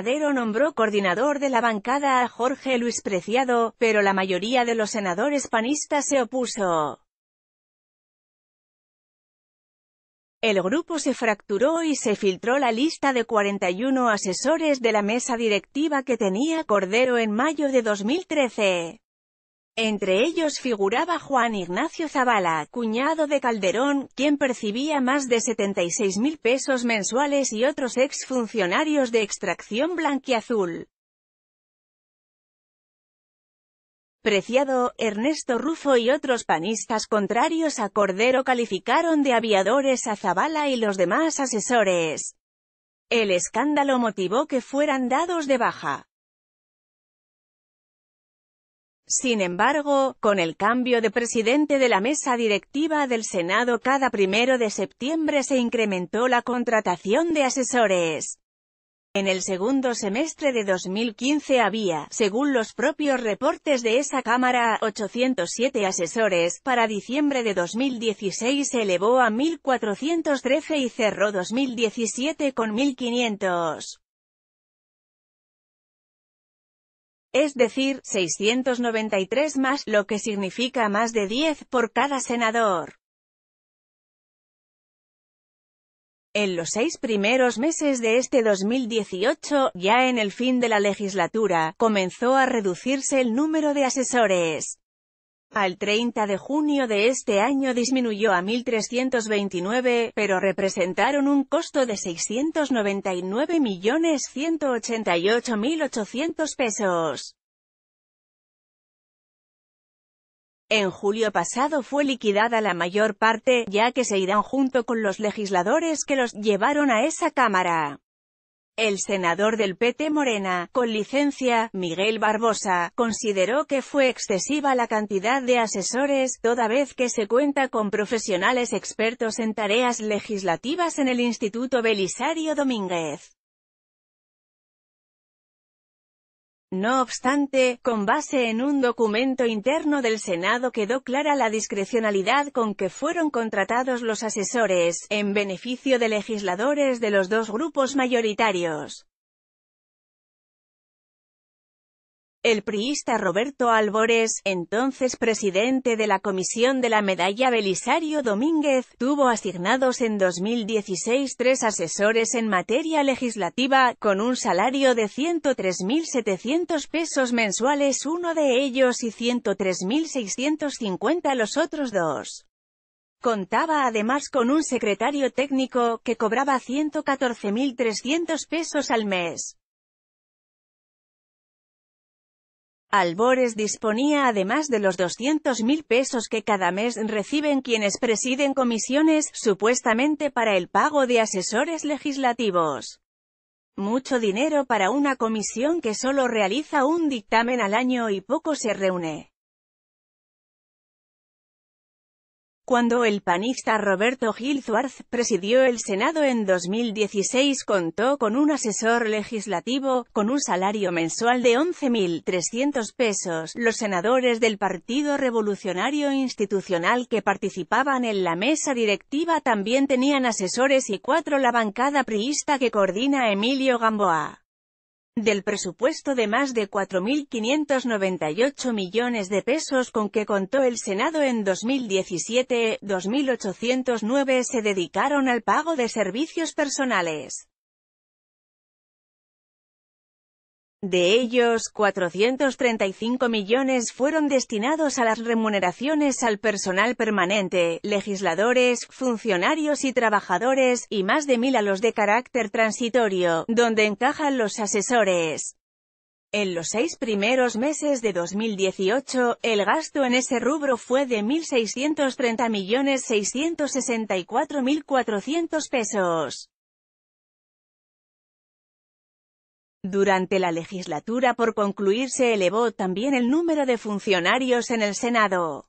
Cordero nombró coordinador de la bancada a Jorge Luis Preciado, pero la mayoría de los senadores panistas se opuso. El grupo se fracturó y se filtró la lista de 41 asesores de la mesa directiva que tenía Cordero en mayo de 2013. Entre ellos figuraba Juan Ignacio Zavala, cuñado de Calderón, quien percibía más de 76 mil pesos mensuales y otros exfuncionarios de extracción blanquiazul. Preciado, Ernesto Rufo y otros panistas contrarios a Cordero calificaron de aviadores a Zavala y los demás asesores. El escándalo motivó que fueran dados de baja. Sin embargo, con el cambio de presidente de la mesa directiva del Senado cada primero de septiembre se incrementó la contratación de asesores. En el segundo semestre de 2015 había, según los propios reportes de esa Cámara, 807 asesores, para diciembre de 2016 se elevó a 1.413 y cerró 2017 con 1.500. es decir, 693 más, lo que significa más de 10 por cada senador. En los seis primeros meses de este 2018, ya en el fin de la legislatura, comenzó a reducirse el número de asesores. Al 30 de junio de este año disminuyó a 1.329, pero representaron un costo de 699.188.800 pesos. En julio pasado fue liquidada la mayor parte, ya que se irán junto con los legisladores que los llevaron a esa Cámara. El senador del PT Morena, con licencia, Miguel Barbosa, consideró que fue excesiva la cantidad de asesores, toda vez que se cuenta con profesionales expertos en tareas legislativas en el Instituto Belisario Domínguez. No obstante, con base en un documento interno del Senado quedó clara la discrecionalidad con que fueron contratados los asesores, en beneficio de legisladores de los dos grupos mayoritarios. El priista Roberto Álvarez, entonces presidente de la Comisión de la Medalla Belisario Domínguez, tuvo asignados en 2016 tres asesores en materia legislativa, con un salario de 103.700 pesos mensuales uno de ellos y 103.650 los otros dos. Contaba además con un secretario técnico, que cobraba 114.300 pesos al mes. Albores disponía además de los 200.000 pesos que cada mes reciben quienes presiden comisiones, supuestamente para el pago de asesores legislativos. Mucho dinero para una comisión que solo realiza un dictamen al año y poco se reúne. cuando el panista Roberto Gil Zuarz presidió el Senado en 2016 contó con un asesor legislativo, con un salario mensual de 11.300 pesos. Los senadores del Partido Revolucionario Institucional que participaban en la mesa directiva también tenían asesores y cuatro la bancada priista que coordina Emilio Gamboa del presupuesto de más de 4.598 millones de pesos con que contó el Senado en 2017, 2.809 se dedicaron al pago de servicios personales. De ellos, 435 millones fueron destinados a las remuneraciones al personal permanente, legisladores, funcionarios y trabajadores, y más de mil a los de carácter transitorio, donde encajan los asesores. En los seis primeros meses de 2018, el gasto en ese rubro fue de 1.630.664.400 pesos. Durante la legislatura por concluir se elevó también el número de funcionarios en el Senado.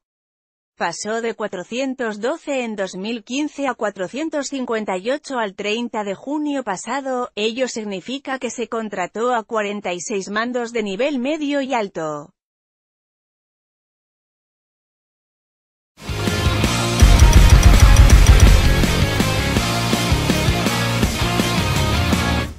Pasó de 412 en 2015 a 458 al 30 de junio pasado, ello significa que se contrató a 46 mandos de nivel medio y alto.